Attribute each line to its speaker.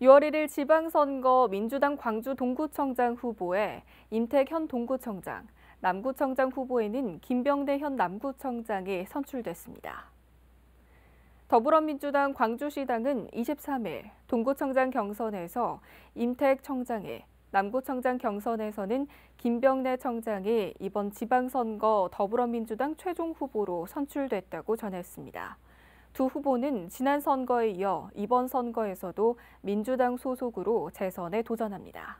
Speaker 1: 6월 1일 지방선거 민주당 광주 동구청장 후보에 임택 현 동구청장, 남구청장 후보에는 김병대 현 남구청장이 선출됐습니다. 더불어민주당 광주시당은 23일 동구청장 경선에서 임택 청장에 남구청장 경선에서는 김병래 청장이 이번 지방선거 더불어민주당 최종 후보로 선출됐다고 전했습니다. 두 후보는 지난 선거에 이어 이번 선거에서도 민주당 소속으로 재선에 도전합니다.